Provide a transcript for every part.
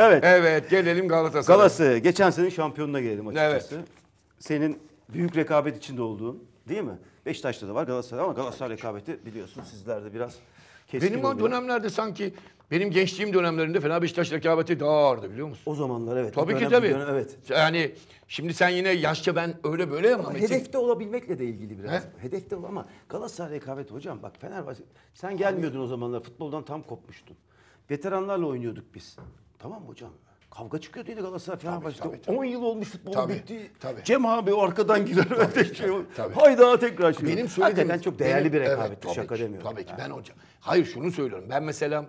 Evet. Evet gelelim Galatasaray'a. Galatasaray. Geçen sene şampiyonuna gelelim açıkçası. Evet. Senin büyük rekabet içinde olduğun değil mi? Beşiktaş'ta da var Galatasaray ama Galatasaray rekabeti biliyorsun sizlerde biraz keskin Benim oluyor. dönemlerde sanki benim gençliğim dönemlerinde Fener Beşiktaş rekabeti daha ağırdı biliyor musun? O zamanlar evet. Tabii ki tabii. Dönem, evet. Yani şimdi sen yine yaşça ben öyle böyle ama, ama Metin... hedefte olabilmekle de ilgili biraz. He? Hedefte ol ama Galatasaray rekabeti hocam bak Fenerbahçe sen gelmiyordun o zamanlar futboldan tam kopmuştun. Veteranlarla oynuyorduk biz. Tamam mı hocam? Kavga çıkıyor dedi Galatasaray Fenerbahçe'de. 10 yıl olmuş futbol tabii, bitti. Tabii. Cem abi arkadan gider. Tabii, şey tabii, Hayda tekrar şey. Benim söylediğim... Hakikaten çok değerli benim, bir rekabet. Evet, tabii şaka ki, demiyorum. Tabii ki ben hocam. Hayır şunu söylüyorum. Ben mesela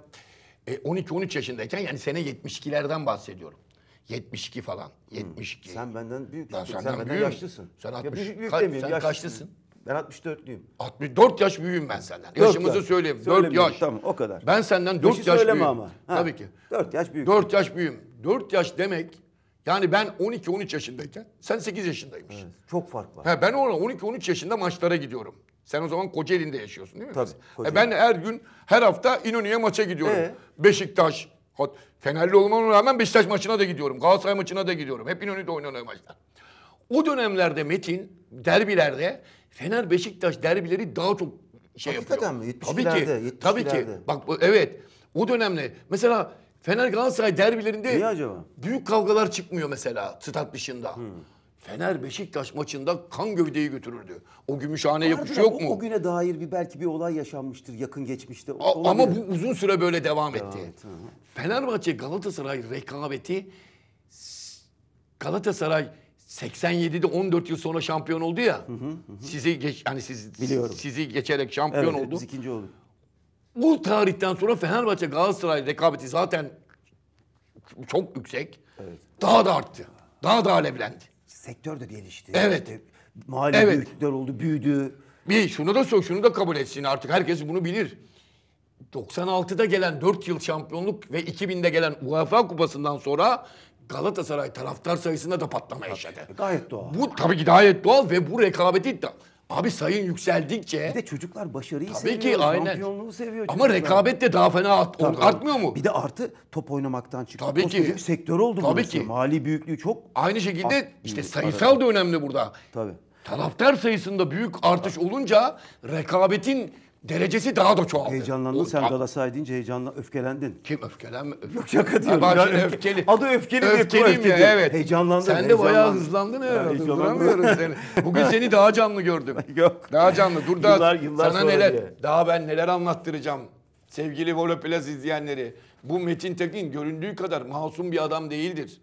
12-13 e, yaşındayken yani sene 72'lerden bahsediyorum. 72 falan. 72. Sen benden büyük. Ben sen benden büyüğüm. yaşlısın. Sen 60. Ya büyük, büyük Ka- sen yaşlısın. kaçlısın? Ben 64'lüyüm. 64 yaş büyüğüm ben senden. Yaşımızı yaş. söyleyeyim. 4 yaş. Tamam o kadar. Ben senden 4 Yaşı yaş söyleme büyüğüm. ama. Ha. Tabii ki. 4 yaş büyük. 4 yaş büyüğüm. 4 yaş demek yani ben 12-13 yaşındayken sen 8 yaşındaymışsın. Evet, çok fark var. He, ben ona 12-13 yaşında maçlara gidiyorum. Sen o zaman Kocaeli'nde yaşıyorsun değil mi? Tabii. E ben her gün her hafta İnönü'ye maça gidiyorum. Ee? Beşiktaş. Fenerli olmama rağmen Beşiktaş maçına da gidiyorum. Galatasaray maçına da gidiyorum. Hep İnönü'de oynanan maçlar. O dönemlerde Metin derbilerde Fener Beşiktaş derbileri daha çok şey Hakikaten yapıyor. mi? Tabii ki. Tabii ki. Bak evet. O dönemde mesela Fener Galatasaray derbilerinde Niye acaba? büyük kavgalar çıkmıyor mesela stat dışında. Hmm. Fener Beşiktaş maçında kan gövdeyi götürürdü. O Gümüşhane yapış yok mu? O güne dair bir belki bir olay yaşanmıştır yakın geçmişte. A, olabilir. ama bu uzun süre böyle devam, etti. etti. Fenerbahçe Galatasaray rekabeti Galatasaray 87'de 14 yıl sonra şampiyon oldu ya. Hı hı hı. Sizi geç hani siz Biliyorum. sizi geçerek şampiyon evet, oldu. Evet. ikinci oldu. Bu tarihten sonra Fenerbahçe Galatasaray rekabeti zaten çok yüksek. Evet. Daha da arttı. Daha da alevlendi. Sektör de gelişti. Evet. İşte mahalle evet. büyükler oldu, büyüdü. Bir şunu da sor, şunu da kabul etsin artık. Herkes bunu bilir. 96'da gelen 4 yıl şampiyonluk ve 2000'de gelen UEFA Kupası'ndan sonra Galatasaray taraftar sayısında da patlama yaşadı. E, gayet doğal. Bu tabii ki gayet doğal ve bu rekabeti de... Abi sayın yükseldikçe... Bir de çocuklar başarıyı tabii seviyor, ki, aynen. şampiyonluğu seviyor. Ama çocuklar. rekabet de daha fena art, tabii, artmıyor mu? Bir de artı top oynamaktan çıktı. Tabii Koskoca ki. sektör oldu tabii burası. Ki. Mali büyüklüğü çok... Aynı şekilde işte sayısal tabii. da önemli burada. Tabii. Taraftar sayısında büyük artış olunca rekabetin Derecesi daha da çoğaldı. Heyecanlandın Oğlum, sen Galatasaray deyince heyecanla öfkelendin. Kim öfkelenme? Yok şaka diyorum. ben şimdi öfkeli. Adı öfkeli diye Öfkeliyim ya evet. Heyecanlandın. Sen de bayağı hızlandın herhalde. Duramıyorum seni. Bugün seni daha canlı gördüm. Yok. Daha canlı. Dur da yıllar, yıllar sana neler, diye. daha ben neler anlattıracağım. Sevgili Voloplaz izleyenleri. Bu Metin Tekin göründüğü kadar masum bir adam değildir.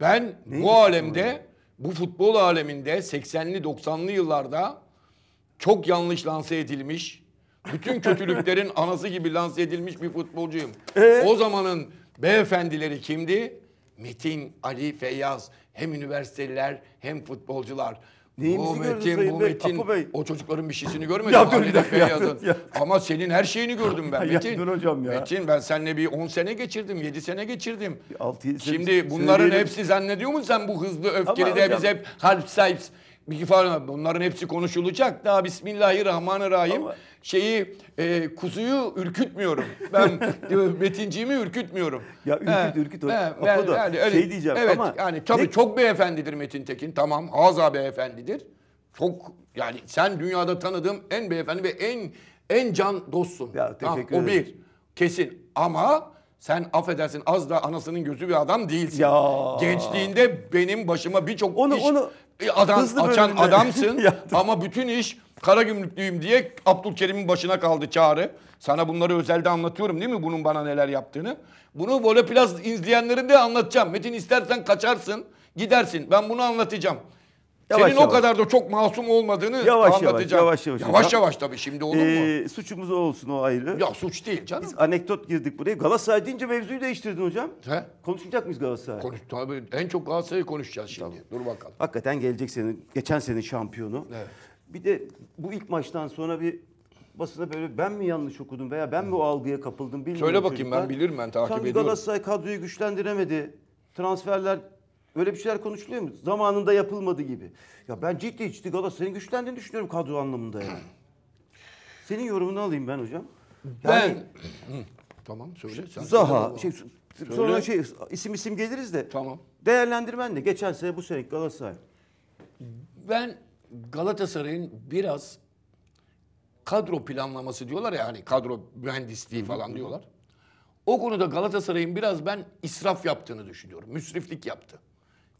Ben Neymiş bu alemde, bu futbol aleminde 80'li 90'lı yıllarda çok yanlış lanse edilmiş, bütün kötülüklerin anası gibi lanse edilmiş bir futbolcuyum. Ee? O zamanın beyefendileri kimdi? Metin, Ali, Feyyaz. Hem üniversiteliler hem futbolcular. Neyimizi bu Metin, bu Bey, Metin. Bey. O çocukların bir şeysini görmedim. ya, dur, ya, ya, Ama senin her şeyini gördüm ben Metin. ya, hocam ya. Metin ben seninle bir 10 sene geçirdim, 7 sene geçirdim. 6, 7, Şimdi bunların hepsi zannediyor musun sen bu hızlı öfkeli Ama de hocam. biz hep halp sahips bir falan bunların hepsi konuşulacak. Daha Bismillahirrahmanirrahim Ama... şeyi e, kuzuyu ürkütmüyorum. Ben Metinciğimi ürkütmüyorum. Ya ürküt he, ürküt o, he, o da yani, öyle, şey diyeceğim evet, ama yani tabii ne... çok beyefendidir Metin Tekin. Tamam haza beyefendidir. Çok yani sen dünyada tanıdığım en beyefendi ve en en can dostsun. Ya teşekkür ha, O bir kesin ama sen affedersin az da anasının gözü bir adam değilsin. Ya. Gençliğinde benim başıma birçok onu, iş onu adam, açan bölümde. adamsın. ama bütün iş kara gümrüklüyüm diye Abdülkerim'in başına kaldı çağrı. Sana bunları özelde anlatıyorum değil mi bunun bana neler yaptığını? Bunu Voloplaz izleyenlerin de anlatacağım. Metin istersen kaçarsın gidersin. Ben bunu anlatacağım. Yavaş Senin yavaş. o kadar da çok masum olmadığını yavaş, anlatacağım. Yavaş yavaş. Yavaş yavaş tabii şimdi olur ee, mu? Suçumuz olsun o ayrı. Ya suç değil canım. Biz anekdot girdik buraya. Galatasaray deyince mevzuyu değiştirdin hocam. He? Konuşacak mıyız Galatasaray? Konuş tabii. En çok Galatasaray'ı konuşacağız şimdi. Tamam. Dur bakalım. Hakikaten gelecek senin, geçen senin şampiyonu. Evet. Bir de bu ilk maçtan sonra bir basına böyle ben mi yanlış okudum veya ben mi o algıya kapıldım bilmiyorum. Söyle bakayım çocuklar. ben bilirim ben takip Sanki ediyorum. Galatasaray kadroyu güçlendiremedi. Transferler Öyle bir şeyler konuşuluyor mu? Zamanında yapılmadı gibi. Ya ben ciddi ciddi Galatasaray'ın güçlendiğini düşünüyorum kadro anlamında yani. Senin yorumunu alayım ben hocam. Yani, ben... tamam söyle. Sen Zaha, şey, söyle. sonra şey, isim isim geliriz de. Tamam. Değerlendirmen de geçen sene bu sene Galatasaray. Ben Galatasaray'ın biraz kadro planlaması diyorlar ya hani kadro mühendisliği falan diyorlar. O konuda Galatasaray'ın biraz ben israf yaptığını düşünüyorum. Müsriflik yaptı.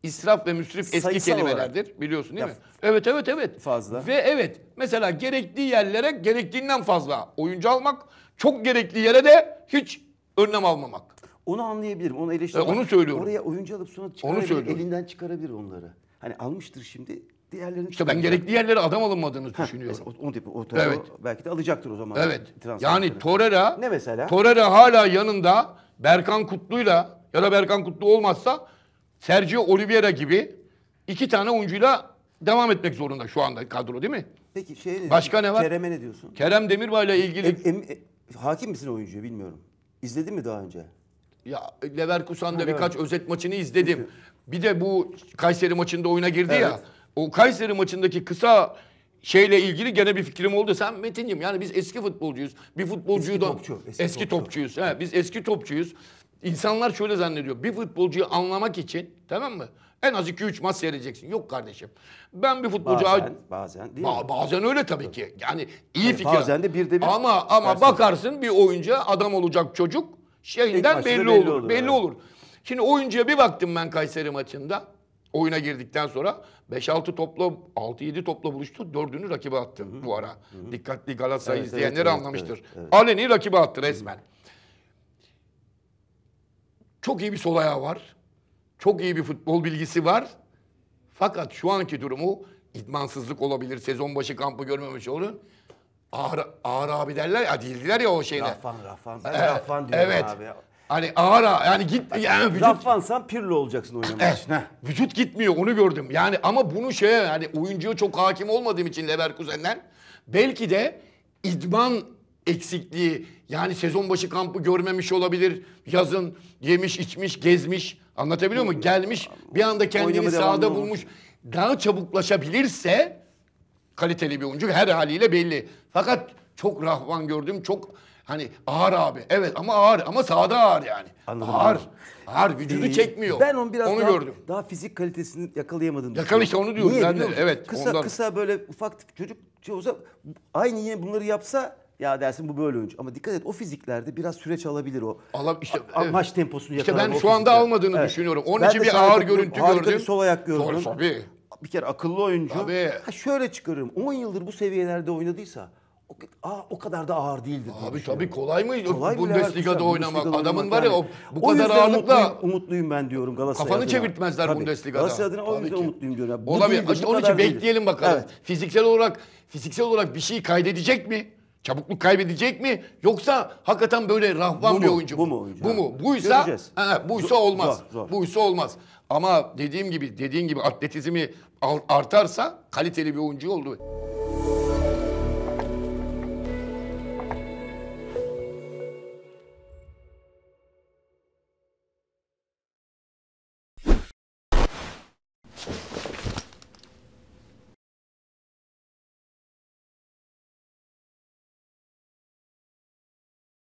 İsraf ve müsrif eski Sayısal kelimelerdir olarak. biliyorsun değil ya, mi? Evet evet evet. Fazla. Ve evet mesela gerekli yerlere gerektiğinden fazla oyuncu almak, çok gerekli yere de hiç önlem almamak. Onu anlayabilirim, onu eleştirebilirim. onu söylüyorum. Oraya oyuncu alıp sonra çıkarabilir, elinden çıkarabilir onları. Hani almıştır şimdi diğerlerini İşte ben gerekli yerlere adam alınmadığını Heh, düşünüyorum. Mesela, o, tipi, o, o, evet. belki de alacaktır o zaman. Evet. Yani Torreira, ne mesela? Torreira hala yanında Berkan Kutlu'yla ya da Berkan Kutlu olmazsa Sergio Oliveira gibi iki tane oyuncuyla devam etmek zorunda şu anda kadro değil mi? Peki şey ne Başka ne var? Kerem'e ne diyorsun? Kerem Demirbay ile ilgili... E, em, e, hakim misin oyuncuya bilmiyorum. İzledin mi daha önce? Ya Leverkusen'de ha, birkaç evet. özet maçını izledim. Bir de bu Kayseri maçında oyuna girdi evet. ya. O Kayseri maçındaki kısa şeyle ilgili gene bir fikrim oldu. Sen metinim yani biz eski futbolcuyuz. Bir futbolcuyu eski da topçu, eski, eski topçu. topçuyuz. Ha biz eski topçuyuz. İnsanlar şöyle zannediyor. Bir futbolcuyu anlamak için tamam mı? En az 2-3 maç seyredeceksin. Yok kardeşim. Ben bir futbolcu... Bazen, bazen değil ba- mi? Bazen öyle tabii ki. Yani iyi yani fikir. Bazen de bir de bir... Ama, ama bakarsın bir oyuncu adam olacak çocuk şeyinden belli, belli olur. olur belli yani. olur. Şimdi oyuncuya bir baktım ben Kayseri maçında. Oyuna girdikten sonra 5-6 topla, 6-7 topla buluştu. dördünü rakibe attı Hı-hı. bu ara. Hı-hı. Dikkatli Galatasaray evet, izleyenleri evet, anlamıştır. Evet, evet. Aleni rakibe attı resmen. Hı-hı. Çok iyi bir sol ayağı var. Çok iyi bir futbol bilgisi var. Fakat şu anki durumu idmansızlık olabilir. Sezon başı kampı görmemiş olur. Ağır, ağır abi derler ya değildiler ya o şeyde. Raffan Raffan. Ben ee, Raffan diyorum evet. abi. Hani ağır yani git yani vücut. Raffansan Pirlo olacaksın oynamak için. vücut gitmiyor onu gördüm. Yani ama bunu şeye yani oyuncuya çok hakim olmadığım için Leverkusen'den belki de idman eksikliği yani sezon başı kampı görmemiş olabilir. Yazın yemiş, içmiş, gezmiş. Anlatabiliyor muyum? Gelmiş bir anda kendini sahada bulmuş. Daha çabuklaşabilirse kaliteli bir oyuncu her haliyle belli. Fakat çok rahvan gördüm. Çok hani ağır abi. Evet ama ağır ama sahada ağır yani. Anladım. Ağır. Ağır vücudu ee, çekmiyor. Ben onu biraz onu daha, gördüm. daha fizik kalitesini yakalayamadım Yakala işte onu diyorum. Niye, ben de, evet. Kısa ondan. kısa böyle ufak çocuk şey olsa aynı yine bunları yapsa ya dersin bu böyle oyuncu. Ama dikkat et o fiziklerde biraz süreç alabilir o. Alam, işte, A, evet. Maç e, temposunu yakalar. İşte ben şu anda almadığını evet. düşünüyorum. Onun ben için bir ağır gördüm, görüntü harika gördüm. Harika bir sol ayak gördüm. Zor, tabii. Bir kere akıllı oyuncu. Tabii. Ha, şöyle çıkarırım. 10 yıldır bu seviyelerde oynadıysa o, aa, o kadar da ağır değildir. Abi tabii kolay mı kolay Bundesliga'da oynamak? Bundesliga'da Adamın var ya o, bu o kadar ağırlıkla... Umutluyum, umutluyum ben diyorum Galatasaray Kafanı adına. çevirtmezler tabii. Bundesliga'da. Galatasaray adına o yüzden umutluyum diyorum. Ya. Olabilir. Değildir, onun için bekleyelim bakalım. Fiziksel olarak fiziksel olarak bir şey kaydedecek mi? Çabukluk kaybedecek mi? Yoksa hakikaten böyle rahvan bir mu? oyuncu mu? Bu mu Bu mu? Buysa, Göreceğiz. he, buysa olmaz. Zor, zor. Buysa olmaz. Ama dediğim gibi dediğin gibi atletizmi artarsa kaliteli bir oyuncu oldu.